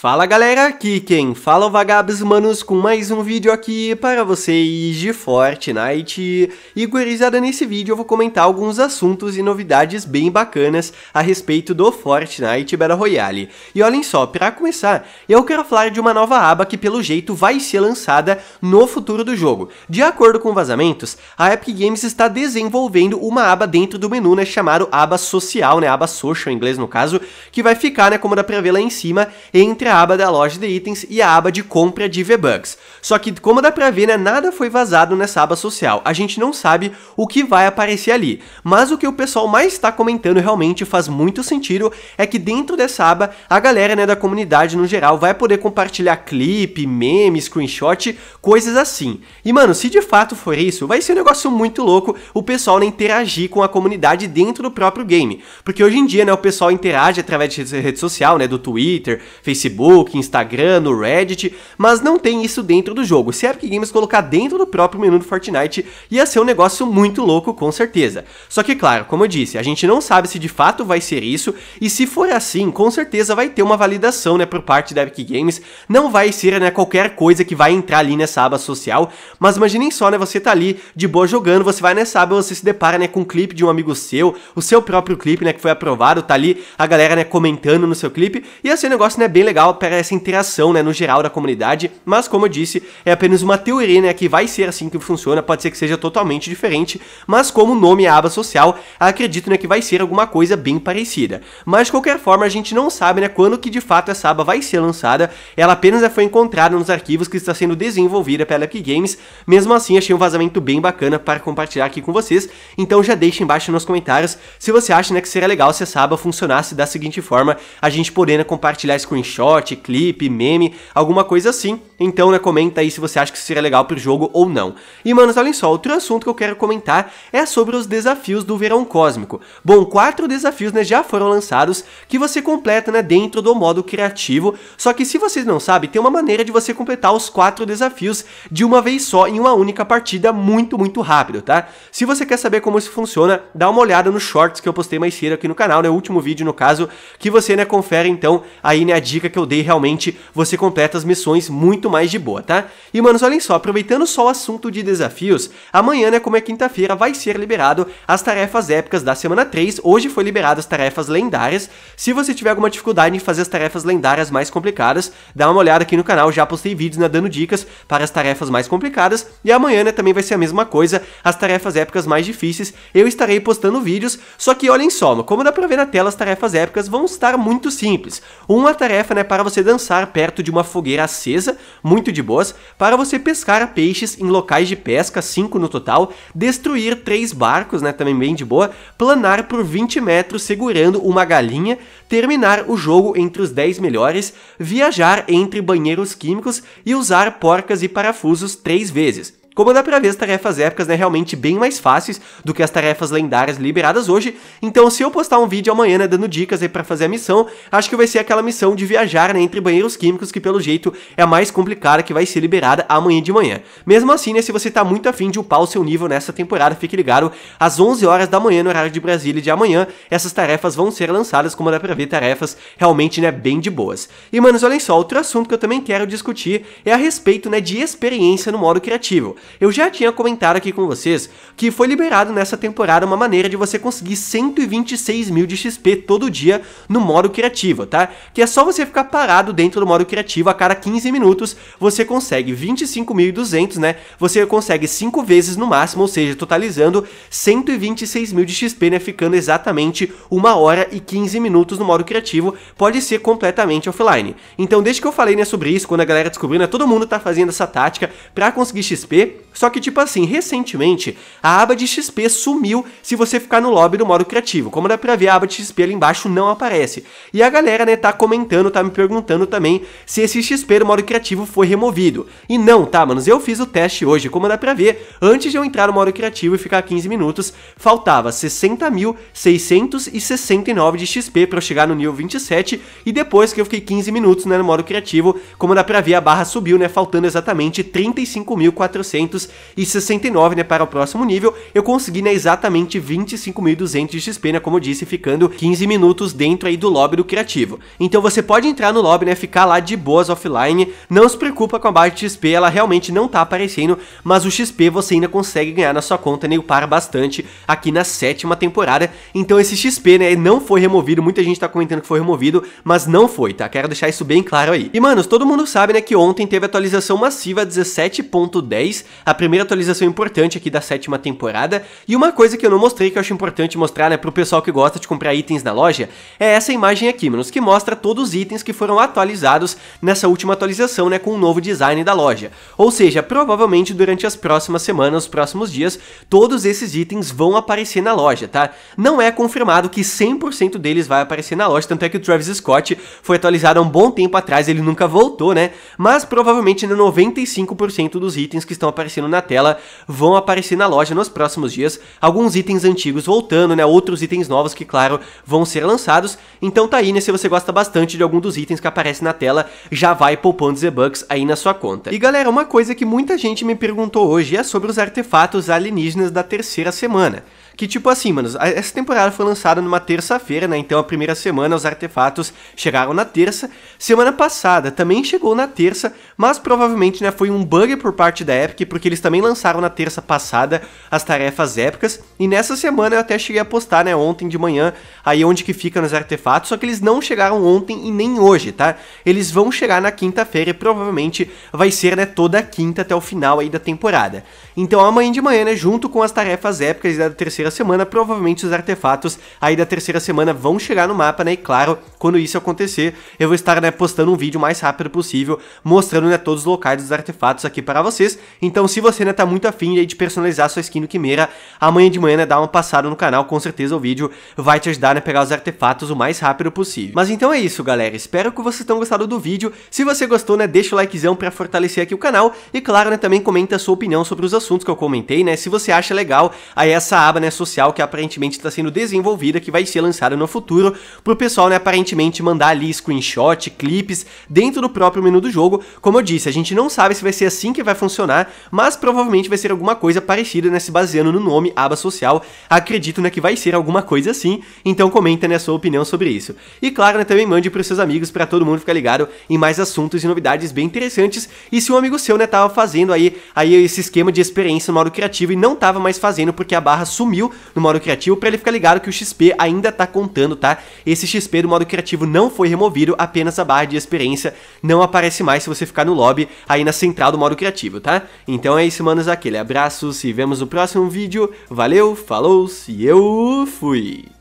Fala galera, aqui quem fala é o Vagabes Humanos com mais um vídeo aqui para vocês de Fortnite. E gurizada, nesse vídeo eu vou comentar alguns assuntos e novidades bem bacanas a respeito do Fortnite Battle Royale. E olhem só, para começar, eu quero falar de uma nova aba que pelo jeito vai ser lançada no futuro do jogo. De acordo com vazamentos, a Epic Games está desenvolvendo uma aba dentro do menu, né, chamado aba social, né, aba social em inglês no caso, que vai ficar, né, como dá pra ver lá em cima, entre a aba da loja de itens e a aba de compra de V-Bucks. Só que, como dá pra ver, né, nada foi vazado nessa aba social. A gente não sabe o que vai aparecer ali. Mas o que o pessoal mais está comentando realmente faz muito sentido é que dentro dessa aba, a galera né, da comunidade no geral vai poder compartilhar clipe, meme, screenshot, coisas assim. E mano, se de fato for isso, vai ser um negócio muito louco o pessoal né, interagir com a comunidade dentro do próprio game. Porque hoje em dia, né, o pessoal interage através de rede social, né, do Twitter, Facebook, Facebook, Instagram, no Reddit, mas não tem isso dentro do jogo. Se a Epic Games colocar dentro do próprio menu do Fortnite, ia ser um negócio muito louco, com certeza. Só que, claro, como eu disse, a gente não sabe se de fato vai ser isso, e se for assim, com certeza vai ter uma validação, né, por parte da Epic Games. Não vai ser, né, qualquer coisa que vai entrar ali nessa aba social, mas imaginem só, né, você tá ali de boa jogando, você vai nessa aba, você se depara, né, com um clipe de um amigo seu, o seu próprio clipe, né, que foi aprovado, tá ali a galera, né, comentando no seu clipe, e um negócio, né, bem legal, legal para essa interação, né, no geral da comunidade, mas como eu disse, é apenas uma teoria, né, que vai ser assim que funciona, pode ser que seja totalmente diferente, mas como o nome é aba social, acredito, né, que vai ser alguma coisa bem parecida. Mas de qualquer forma, a gente não sabe, né, quando que de fato essa aba vai ser lançada, ela apenas né, foi encontrada nos arquivos que está sendo desenvolvida pela Epic Games, mesmo assim achei um vazamento bem bacana para compartilhar aqui com vocês, então já deixa embaixo nos comentários se você acha, né, que seria legal se essa aba funcionasse da seguinte forma, a gente podendo né, compartilhar screenshot, short, clipe, meme, alguma coisa assim. Então, né, comenta aí se você acha que seria legal pro jogo ou não. E, manos, olhem só, outro assunto que eu quero comentar é sobre os desafios do verão cósmico. Bom, quatro desafios, né, já foram lançados que você completa, né, dentro do modo criativo. Só que se vocês não sabem, tem uma maneira de você completar os quatro desafios de uma vez só em uma única partida muito, muito rápido, tá? Se você quer saber como isso funciona, dá uma olhada nos shorts que eu postei mais cedo aqui no canal, né, o último vídeo, no caso, que você, né, confere, então, aí, né, a dica que eu daí realmente você completa as missões muito mais de boa, tá? E, manos, olhem só, aproveitando só o assunto de desafios, amanhã, né, como é quinta-feira, vai ser liberado as tarefas épicas da semana 3, hoje foi liberado as tarefas lendárias, se você tiver alguma dificuldade em fazer as tarefas lendárias mais complicadas, dá uma olhada aqui no canal, já postei vídeos, né, dando dicas para as tarefas mais complicadas, e amanhã, né, também vai ser a mesma coisa, as tarefas épicas mais difíceis, eu estarei postando vídeos, só que olhem só, como dá pra ver na tela, as tarefas épicas vão estar muito simples, uma tarefa, né, para você dançar perto de uma fogueira acesa, muito de boas, para você pescar peixes em locais de pesca, 5 no total, destruir três barcos, né, também bem de boa, planar por 20 metros segurando uma galinha, terminar o jogo entre os 10 melhores, viajar entre banheiros químicos e usar porcas e parafusos três vezes. Como dá pra ver, as tarefas épicas são né, realmente bem mais fáceis do que as tarefas lendárias liberadas hoje, então se eu postar um vídeo amanhã né, dando dicas aí pra fazer a missão, acho que vai ser aquela missão de viajar né, entre banheiros químicos, que pelo jeito é a mais complicada que vai ser liberada amanhã de manhã. Mesmo assim, né, se você tá muito afim de upar o seu nível nessa temporada, fique ligado, às 11 horas da manhã no horário de Brasília de amanhã, essas tarefas vão ser lançadas, como dá pra ver, tarefas realmente né, bem de boas. E manos, olhem só, outro assunto que eu também quero discutir é a respeito né, de experiência no modo criativo. Eu já tinha comentado aqui com vocês que foi liberado nessa temporada uma maneira de você conseguir 126 mil de XP todo dia no modo criativo, tá? Que é só você ficar parado dentro do modo criativo a cada 15 minutos, você consegue 25.200, né? Você consegue 5 vezes no máximo, ou seja, totalizando 126 mil de XP, né? Ficando exatamente 1 hora e 15 minutos no modo criativo, pode ser completamente offline. Então, desde que eu falei né, sobre isso, quando a galera descobriu, né, todo mundo tá fazendo essa tática para conseguir XP, só que, tipo assim, recentemente, a aba de XP sumiu se você ficar no lobby do modo criativo. Como dá pra ver, a aba de XP ali embaixo não aparece. E a galera, né, tá comentando, tá me perguntando também se esse XP do modo criativo foi removido. E não, tá, manos, eu fiz o teste hoje, como dá pra ver, antes de eu entrar no modo criativo e ficar 15 minutos, faltava 60.669 de XP pra eu chegar no nível 27, e depois que eu fiquei 15 minutos, né, no modo criativo, como dá pra ver, a barra subiu, né, faltando exatamente 35.400 469, né, para o próximo nível, eu consegui, né, exatamente 25.200 de XP, né, como eu disse, ficando 15 minutos dentro aí do lobby do criativo. Então você pode entrar no lobby, né, ficar lá de boas offline, não se preocupa com a barra de XP, ela realmente não tá aparecendo, mas o XP você ainda consegue ganhar na sua conta, né, para bastante aqui na sétima temporada, então esse XP, né, não foi removido, muita gente tá comentando que foi removido, mas não foi, tá, quero deixar isso bem claro aí. E, manos, todo mundo sabe, né, que ontem teve atualização massiva 17.10, a primeira atualização importante aqui da sétima temporada. E uma coisa que eu não mostrei que eu acho importante mostrar, né, pro pessoal que gosta de comprar itens na loja, é essa imagem aqui, que mostra todos os itens que foram atualizados nessa última atualização, né, com o novo design da loja. Ou seja, provavelmente durante as próximas semanas, os próximos dias, todos esses itens vão aparecer na loja, tá? Não é confirmado que 100% deles vai aparecer na loja, tanto é que o Travis Scott foi atualizado há um bom tempo atrás, ele nunca voltou, né? Mas provavelmente 95% né, dos itens que estão aparecendo aparecendo na tela, vão aparecer na loja nos próximos dias. Alguns itens antigos voltando, né? Outros itens novos que, claro, vão ser lançados. Então tá aí, né? Se você gosta bastante de algum dos itens que aparece na tela, já vai poupando Z-Bucks aí na sua conta. E galera, uma coisa que muita gente me perguntou hoje é sobre os artefatos alienígenas da terceira semana. Que tipo assim, mano, essa temporada foi lançada numa terça-feira, né? Então a primeira semana os artefatos chegaram na terça. Semana passada também chegou na terça, mas provavelmente né, foi um bug por parte da Epic, porque eles também lançaram na terça passada as tarefas épicas. E nessa semana eu até cheguei a postar, né, ontem de manhã, aí onde que fica nos artefatos, só que eles não chegaram ontem e nem hoje, tá? Eles vão chegar na quinta-feira e provavelmente vai ser, né, toda quinta até o final aí da temporada. Então amanhã de manhã, né, junto com as tarefas épicas da terceira terceira semana, provavelmente os artefatos aí da terceira semana vão chegar no mapa, né? E claro, quando isso acontecer, eu vou estar né, postando um vídeo o mais rápido possível, mostrando né, todos os locais dos artefatos aqui para vocês. Então, se você né, tá muito afim aí, de personalizar sua skin do Quimera, amanhã de manhã né, dá uma passada no canal, com certeza o vídeo vai te ajudar né, a pegar os artefatos o mais rápido possível. Mas então é isso, galera. Espero que vocês tenham gostado do vídeo. Se você gostou, né, deixa o likezão para fortalecer aqui o canal e claro, né, também comenta a sua opinião sobre os assuntos que eu comentei, né? Se você acha legal aí essa aba, né, social que aparentemente está sendo desenvolvida, que vai ser lançada no futuro, pro pessoal, né, aparentemente mandar ali screenshot, clipes, dentro do próprio menu do jogo. Como eu disse, a gente não sabe se vai ser assim que vai funcionar, mas provavelmente vai ser alguma coisa parecida, né, se baseando no nome, aba social. Acredito, né, que vai ser alguma coisa assim, então comenta, né, a sua opinião sobre isso. E claro, né, também mande pros seus amigos, para todo mundo ficar ligado em mais assuntos e novidades bem interessantes. E se um amigo seu, né, tava fazendo aí, aí esse esquema de experiência no modo criativo e não tava mais fazendo porque a barra sumiu mil no modo criativo para ele ficar ligado que o XP ainda tá contando, tá? Esse XP do modo criativo não foi removido, apenas a barra de experiência não aparece mais se você ficar no lobby aí na central do modo criativo, tá? Então é isso, manos, aquele abraço, se vemos no próximo vídeo, valeu, falou, e eu fui!